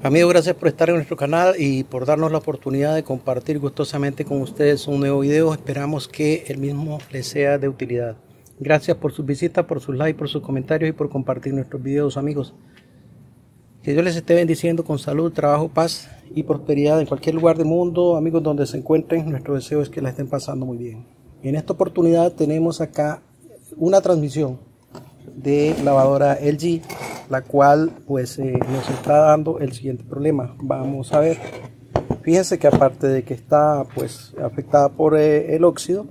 Amigos, gracias por estar en nuestro canal y por darnos la oportunidad de compartir gustosamente con ustedes un nuevo video. Esperamos que el mismo les sea de utilidad. Gracias por sus visitas, por sus likes, por sus comentarios y por compartir nuestros videos, amigos. Que Dios les esté bendiciendo con salud, trabajo, paz y prosperidad en cualquier lugar del mundo, amigos, donde se encuentren. Nuestro deseo es que la estén pasando muy bien. En esta oportunidad tenemos acá una transmisión de lavadora LG, la cual pues eh, nos está dando el siguiente problema. Vamos a ver. Fíjense que aparte de que está pues afectada por eh, el óxido,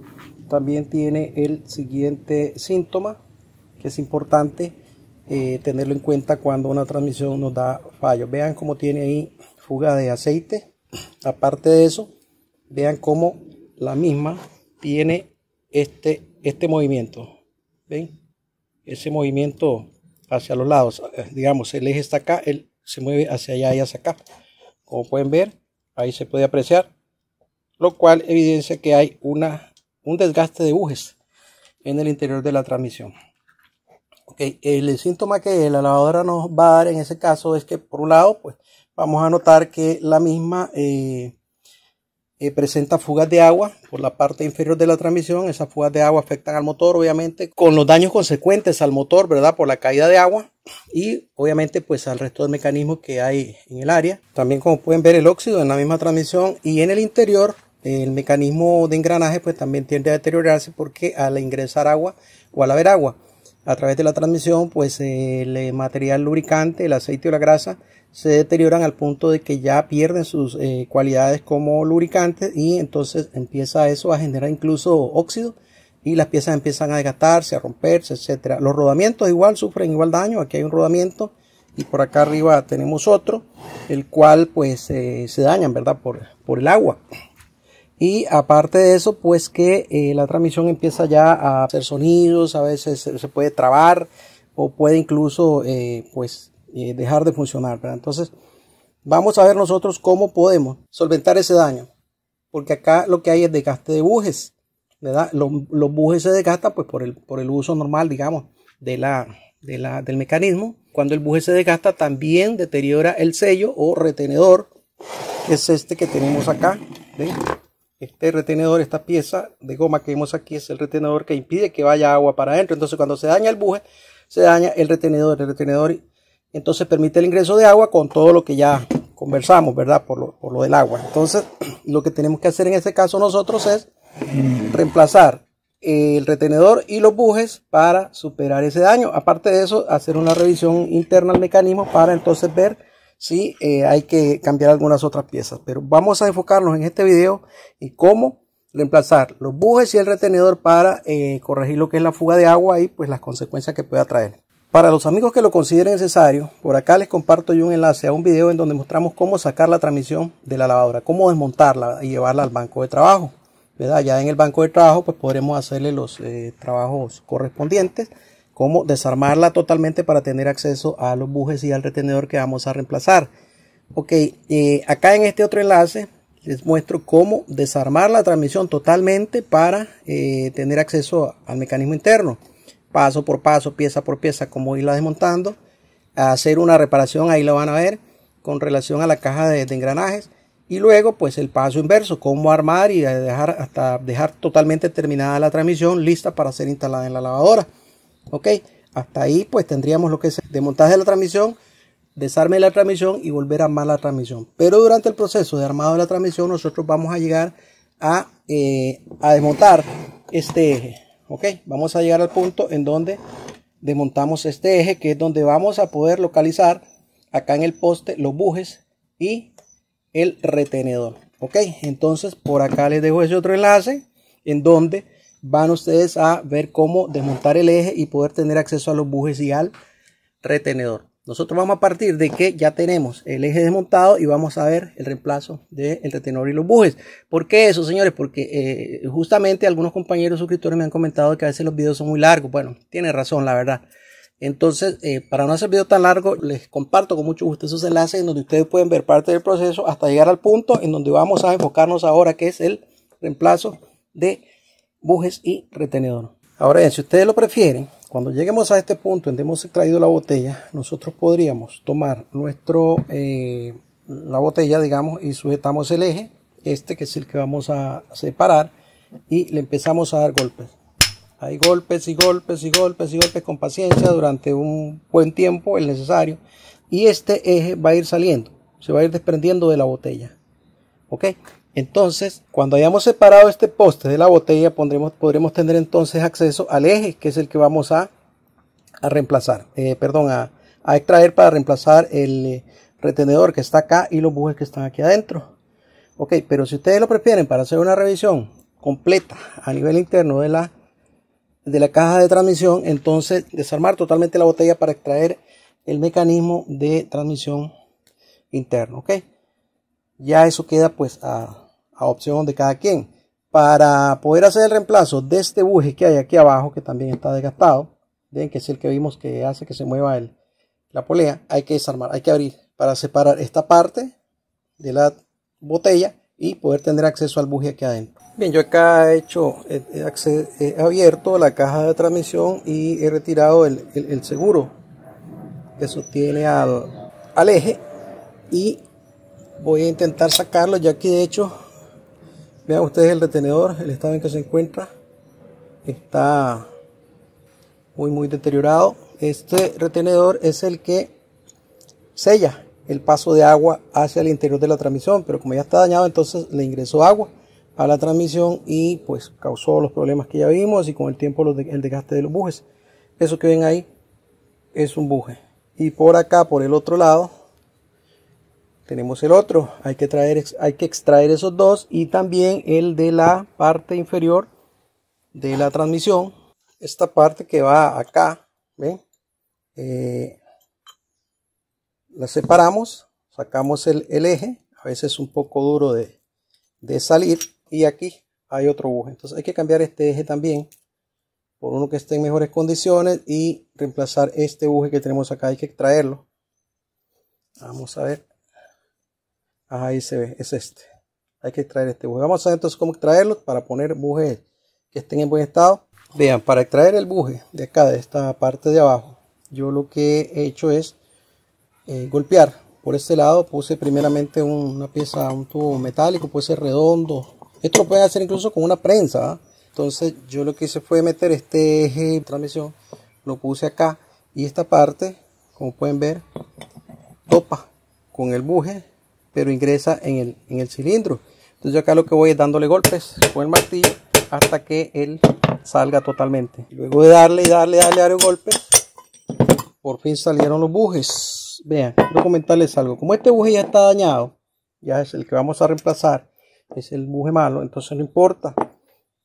también tiene el siguiente síntoma que es importante eh, tenerlo en cuenta cuando una transmisión nos da fallo. Vean cómo tiene ahí fuga de aceite. Aparte de eso, vean cómo la misma tiene este, este movimiento ese movimiento hacia los lados. Eh, digamos, el eje está acá, él se mueve hacia allá y hacia acá. Como pueden ver, ahí se puede apreciar, lo cual evidencia que hay una, un desgaste de bujes en el interior de la transmisión. Okay. El síntoma que la lavadora nos va a dar en ese caso es que por un lado, pues vamos a notar que la misma eh, eh, presenta fugas de agua por la parte inferior de la transmisión. Esas fugas de agua afectan al motor, obviamente, con los daños consecuentes al motor, ¿verdad? Por la caída de agua y, obviamente, pues al resto del mecanismo que hay en el área. También, como pueden ver, el óxido en la misma transmisión y en el interior, el mecanismo de engranaje, pues también tiende a deteriorarse porque al ingresar agua o al haber agua a través de la transmisión, pues eh, el eh, material lubricante, el aceite o la grasa se deterioran al punto de que ya pierden sus eh, cualidades como lubricantes y entonces empieza eso a generar incluso óxido y las piezas empiezan a desgastarse, a romperse, etcétera. Los rodamientos igual sufren igual daño, aquí hay un rodamiento y por acá arriba tenemos otro, el cual pues se dañan, ¿verdad? Por, por el agua. Y aparte de eso, pues que eh, la transmisión empieza ya a hacer sonidos, a veces se, puede trabar o puede incluso eh, pues eh, dejar de funcionar. Entonces, vamos a ver nosotros cómo podemos solventar ese daño. Porque acá lo que hay es desgaste de bujes. ¿verdad? Los, bujes se desgastan pues, por, el, por el uso normal, digamos, de la, del mecanismo. Cuando el buje se desgasta, también deteriora el sello o retenedor, que es este que tenemos acá este retenedor, esta pieza de goma que vemos aquí es el retenedor que impide que vaya agua para adentro. Entonces cuando se daña el buje, se daña el retenedor. El retenedor entonces permite el ingreso de agua con todo lo que ya conversamos, ¿verdad? Por lo, por lo del agua. Entonces lo que tenemos que hacer en este caso nosotros es reemplazar el retenedor y los bujes para superar ese daño. Aparte de eso, hacer una revisión interna al mecanismo para entonces ver ¿sí? Eh, hay que cambiar algunas otras piezas, pero vamos a enfocarnos en este video y cómo reemplazar los bujes y el retenedor para eh, corregir lo que es la fuga de agua y pues las consecuencias que pueda traer. Para los amigos que lo consideren necesario, por acá les comparto yo un enlace a un video en donde mostramos cómo sacar la transmisión de la lavadora, cómo desmontarla y llevarla al banco de trabajo. Ya en el banco de trabajo pues podremos hacerle los eh, trabajos correspondientes cómo desarmarla totalmente para tener acceso a los bujes y al retenedor que vamos a reemplazar. Ok, eh, acá en este otro enlace les muestro cómo desarmar la transmisión totalmente para eh, tener acceso al mecanismo interno. Paso por paso, pieza por pieza, cómo irla desmontando. hacer una reparación, ahí la van a ver, con relación a la caja de, de engranajes. Y luego, pues el paso inverso, cómo armar y dejar hasta dejar totalmente terminada la transmisión, lista para ser instalada en la lavadora. Ok, hasta ahí pues tendríamos lo que es desmontaje de la transmisión, desarme la transmisión y volver a armar la transmisión. Pero durante el proceso de armado de la transmisión nosotros vamos a llegar a, eh, a desmontar este eje. Ok, vamos a llegar al punto en donde desmontamos este eje que es donde vamos a poder localizar acá en el poste los bujes y el retenedor. Ok, entonces por acá les dejo ese otro enlace en donde van ustedes a ver cómo desmontar el eje y poder tener acceso a los bujes y al retenedor. Nosotros vamos a partir de que ya tenemos el eje desmontado y vamos a ver el reemplazo del retenedor y los bujes. ¿Por qué eso, señores? Porque eh, justamente algunos compañeros suscriptores me han comentado que a veces los videos son muy largos. Bueno, tiene razón, la verdad. Entonces, eh, para no hacer video tan largo, les comparto con mucho gusto esos enlaces en donde ustedes pueden ver parte del proceso hasta llegar al punto en donde vamos a enfocarnos ahora, que es el reemplazo de bujes y retenedor. Ahora bien, si ustedes lo prefieren, cuando lleguemos a este punto donde hemos extraído la botella, nosotros podríamos tomar nuestro, eh, la botella, digamos, y sujetamos el eje, este que es el que vamos a separar, y le empezamos a dar golpes. Hay golpes y golpes y golpes y golpes con paciencia durante un buen tiempo, es necesario, y este eje va a ir saliendo, se va a ir desprendiendo de la botella. ¿Ok? Entonces, cuando hayamos separado este poste de la botella, pondremos, podremos tener entonces acceso al eje, que es el que vamos a, reemplazar, eh, perdón, a, extraer para reemplazar el eh, retenedor que está acá y los bujes que están aquí adentro. Ok, pero si ustedes lo prefieren para hacer una revisión completa a nivel interno de la, de la caja de transmisión, entonces desarmar totalmente la botella para extraer el mecanismo de transmisión interno. Ok, ya eso queda pues a a opción de cada quien. Para poder hacer el reemplazo de este buje que hay aquí abajo, que también está desgastado, ¿ven? que es el que vimos que hace que se mueva el, la polea, hay que desarmar, hay que abrir para separar esta parte de la botella y poder tener acceso al buje aquí adentro. Bien, yo acá he hecho, eh, eh, he, abierto la caja de transmisión y he retirado el, seguro que sostiene al eje y voy a intentar sacarlo ya que de hecho Vean ustedes el retenedor, el estado en que se encuentra. Está muy muy deteriorado. Este retenedor es el que sella el paso de agua hacia el interior de la transmisión, pero como ya está dañado, entonces le ingresó agua a la transmisión y pues causó los problemas que ya vimos y con el tiempo el desgaste de los bujes. Eso que ven ahí es un buje. Y por acá, por el otro lado, tenemos el otro. Hay que, traer, hay que extraer esos dos y también el de la parte inferior de la transmisión. Esta parte que va acá, ¿ven? Eh, la separamos, sacamos el, eje, a veces es un poco duro de, de salir y aquí hay otro buje. Entonces hay que cambiar este eje también por uno que esté en mejores condiciones y reemplazar este buje que tenemos acá, hay que extraerlo. Vamos a ver ahí se ve, es este. Hay que extraer este buje. Vamos a ver entonces cómo extraerlo para poner bujes que estén en buen estado. Vean, para extraer el buje de acá, de esta parte de abajo, yo lo que he hecho es eh, golpear. Por este lado puse primeramente una pieza, un tubo metálico, puede ser redondo. Esto lo pueden hacer incluso con una prensa. ¿ah? Entonces yo lo que hice fue meter este eje de transmisión, lo puse acá y esta parte, como pueden ver, topa con el buje pero ingresa en el, cilindro. Entonces acá lo que voy es dándole golpes con el martillo hasta que él salga totalmente. Luego de darle y darle, darle, darle un golpe, por fin salieron los bujes. Vean, quiero comentarles algo. Como este buje ya está dañado, ya es el que vamos a reemplazar, es el buje malo, entonces no importa.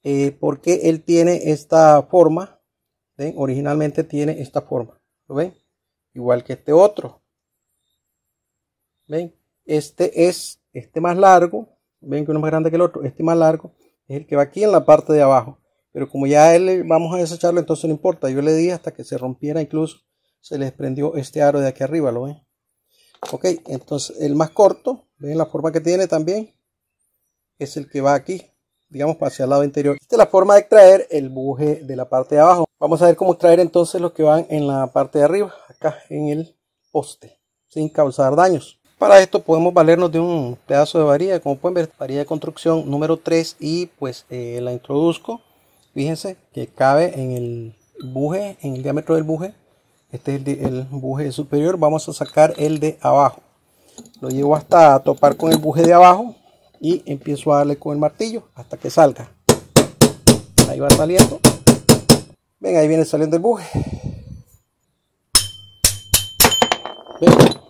Eh, porque él tiene esta forma, ¿ven? Originalmente tiene esta forma, ¿lo ven? Igual que este otro, ¿ven? Este es, este más largo, ven que uno es más grande que el otro, este más largo es el que va aquí en la parte de abajo. Pero como ya él vamos a desecharlo, entonces no importa. Yo le di hasta que se rompiera, incluso se le prendió este aro de aquí arriba, ¿lo ven? Ok, entonces el más corto, ven la forma que tiene también, es el que va aquí, digamos hacia el lado interior. Esta es la forma de extraer el buje de la parte de abajo. Vamos a ver cómo extraer entonces los que van en la parte de arriba, acá en el poste, sin causar daños. Para esto podemos valernos de un pedazo de varilla, como pueden ver, varilla de construcción número 3 y pues eh, la introduzco. Fíjense que cabe en el buje, en el diámetro del buje. Este es el, buje superior, vamos a sacar el de abajo. Lo llevo hasta topar con el buje de abajo y empiezo a darle con el martillo hasta que salga. Ahí va saliendo. Ven, ahí viene saliendo el buje. Ven.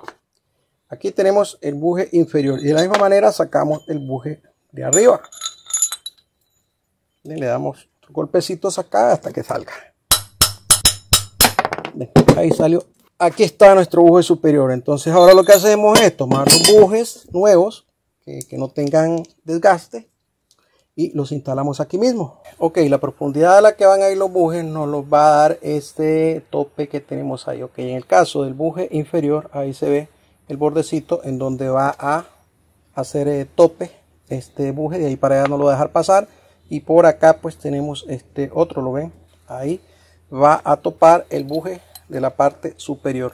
Aquí tenemos el buje inferior y de la misma manera sacamos el buje de arriba. le damos golpecitos acá hasta que salga. ahí salió. Aquí está nuestro buje superior. Entonces ahora lo que hacemos es tomar los bujes nuevos que, que no tengan desgaste y los instalamos aquí mismo. Ok, la profundidad a la que van a ir los bujes nos los va a dar este tope que tenemos ahí. Ok, en el caso del buje inferior, ahí se ve el bordecito en donde va a hacer eh, tope este buje de ahí para allá no lo dejar pasar y por acá pues tenemos este otro lo ven ahí va a topar el buje de la parte superior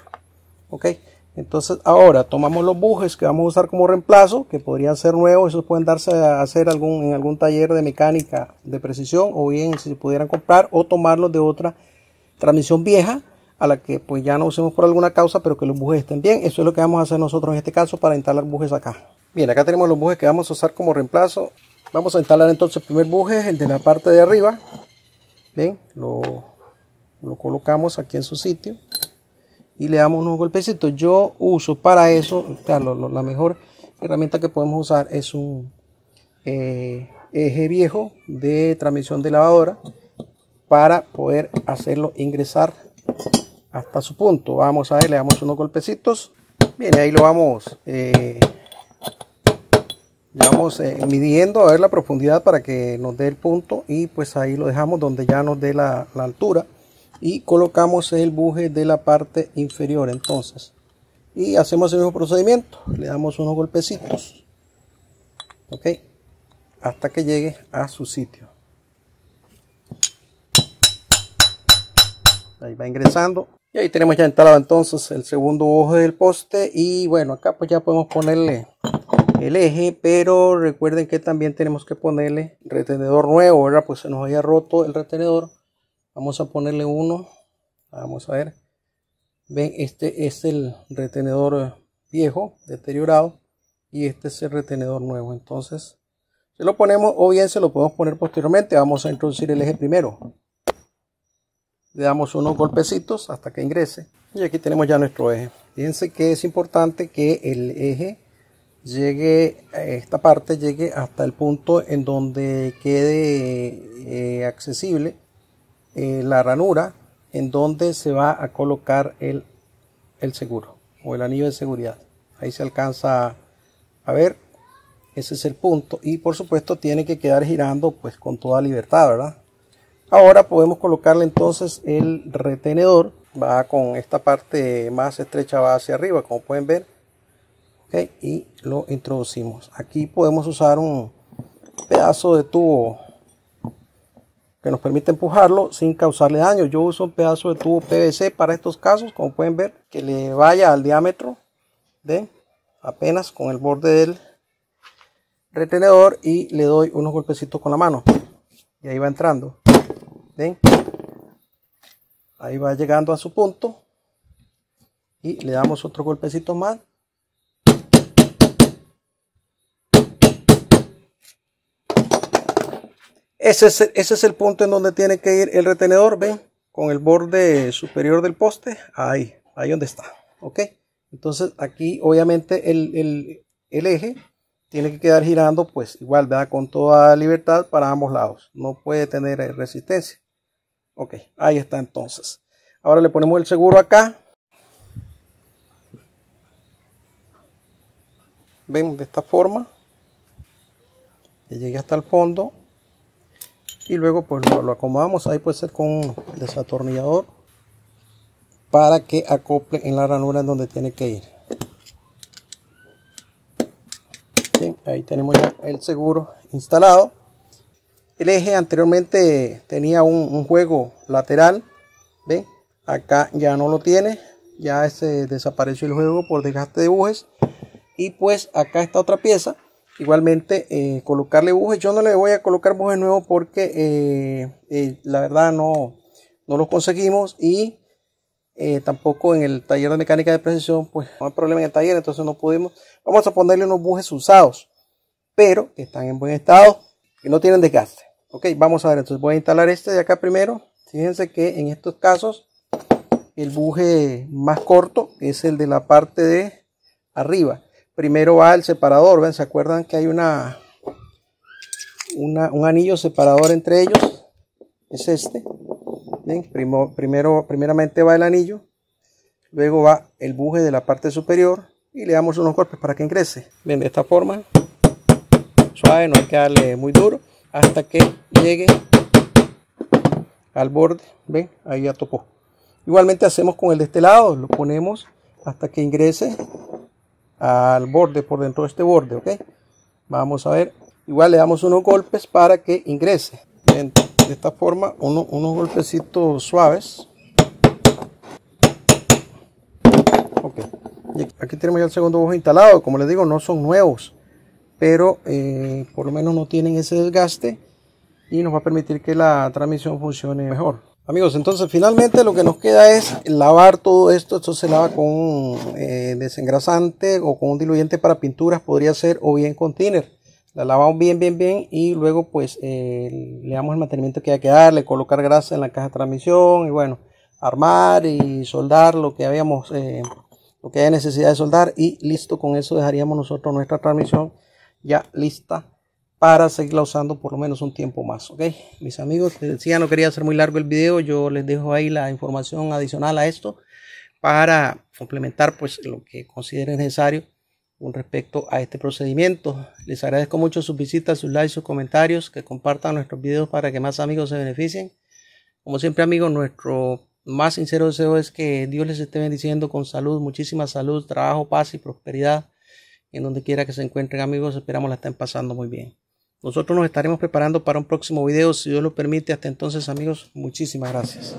ok entonces ahora tomamos los bujes que vamos a usar como reemplazo que podrían ser nuevos esos pueden darse a hacer algún en algún taller de mecánica de precisión o bien si pudieran comprar o tomarlos de otra transmisión vieja a la que pues ya no usemos por alguna causa, pero que los bujes estén bien. Eso es lo que vamos a hacer nosotros en este caso para instalar bujes acá. Bien, acá tenemos los bujes que vamos a usar como reemplazo. Vamos a instalar entonces el primer buje, el de la parte de arriba. Bien, lo, lo colocamos aquí en su sitio y le damos unos golpecitos. Yo uso para eso, la mejor herramienta que podemos usar es un eh, eje viejo de transmisión de lavadora para poder hacerlo ingresar hasta su punto. Vamos a ver, le damos unos golpecitos. Bien, ahí lo vamos, eh, vamos eh, midiendo a ver la profundidad para que nos dé el punto y pues ahí lo dejamos donde ya nos dé la, la altura y colocamos el buje de la parte inferior entonces y hacemos el mismo procedimiento le damos unos golpecitos ok hasta que llegue a su sitio ahí va ingresando y ahí tenemos ya instalado entonces el segundo ojo del poste y bueno acá pues ya podemos ponerle el eje pero recuerden que también tenemos que ponerle retenedor nuevo ¿verdad? pues se nos había roto el retenedor vamos a ponerle uno vamos a ver ven este es el retenedor viejo deteriorado y este es el retenedor nuevo entonces se lo ponemos o bien se lo podemos poner posteriormente vamos a introducir el eje primero le damos unos golpecitos hasta que ingrese y aquí tenemos ya nuestro eje fíjense que es importante que el eje llegue eh, esta parte llegue hasta el punto en donde quede eh, accesible eh, la ranura en donde se va a colocar el, el seguro o el anillo de seguridad ahí se alcanza a ver ese es el punto y por supuesto tiene que quedar girando pues con toda libertad verdad Ahora podemos colocarle entonces el retenedor. Va con esta parte más estrecha, va hacia arriba, como pueden ver. y lo introducimos. Aquí podemos usar un pedazo de tubo que nos permite empujarlo sin causarle daño. Yo uso un pedazo de tubo PVC para estos casos, como pueden ver, que le vaya al diámetro de apenas con el borde del retenedor y le doy unos golpecitos con la mano. Y ahí va entrando. Ahí va llegando a su punto. Y le damos otro golpecito más. Ese es, el punto en donde tiene que ir el retenedor, ven, con el borde superior del poste, ahí, ahí donde está, ok. Entonces aquí obviamente el, eje tiene que quedar girando pues igual, ¿verdad? Con toda libertad para ambos lados, no puede tener resistencia. Ok, ahí está entonces. Ahora le ponemos el seguro acá. Ven de esta forma. Que llegue hasta el fondo. Y luego pues lo, acomodamos. Ahí puede ser con un desatornillador. Para que acople en la ranura en donde tiene que ir. Bien, ahí tenemos ya el seguro instalado. El eje anteriormente tenía un, juego lateral. ¿Ven? Acá ya no lo tiene. Ya se desapareció el juego por desgaste de bujes. Y pues acá está otra pieza. Igualmente eh, colocarle bujes. Yo no le voy a colocar bujes nuevos porque eh, eh, la verdad no, no los conseguimos. Y tampoco en el taller de mecánica de precisión. Pues no hay problema en el taller. Entonces no pudimos. Vamos a ponerle unos bujes usados. Pero que están en buen estado. Que no tienen desgaste ok vamos a ver entonces voy a instalar este de acá primero fíjense que en estos casos el buje más corto es el de la parte de arriba primero va el separador ven se acuerdan que hay una, un anillo separador entre ellos es este primero primeramente va el anillo luego va el buje de la parte superior y le damos unos golpes para que ingrese bien de esta forma suave no hay que darle muy duro hasta que llegue al borde, ¿ven? Ahí ya tocó Igualmente hacemos con el de este lado, lo ponemos hasta que ingrese al borde, por dentro de este borde, ¿ok? Vamos a ver, igual le damos unos golpes para que ingrese. de esta forma, unos golpecitos suaves. Ok, aquí tenemos ya el segundo ojo instalado, como les digo, no son nuevos pero eh, por lo menos no tienen ese desgaste y nos va a permitir que la transmisión funcione mejor. Amigos, entonces finalmente lo que nos queda es lavar todo esto. Esto se lava con un eh, desengrasante o con un diluyente para pinturas, podría ser, o bien con thinner. La lavamos bien, bien, bien y luego pues eh, le damos el mantenimiento que hay que darle, colocar grasa en la caja de transmisión y bueno, armar y soldar lo que habíamos, lo que haya necesidad de soldar y listo, con eso dejaríamos nosotros nuestra transmisión ya lista para seguirla usando por lo menos un tiempo más, ¿ok? Mis amigos, les decía, no quería hacer muy largo el video, yo les dejo ahí la información adicional a esto para complementar pues lo que consideren necesario con respecto a este procedimiento. Les agradezco mucho sus visitas, sus likes, sus comentarios, que compartan nuestros videos para que más amigos se beneficien. Como siempre amigos, nuestro más sincero deseo es que Dios les esté bendiciendo con salud, muchísima salud, trabajo, paz y prosperidad en donde quiera que se encuentren amigos, esperamos la estén pasando muy bien. Nosotros nos estaremos preparando para un próximo video, si Dios lo permite. Hasta entonces amigos, muchísimas gracias.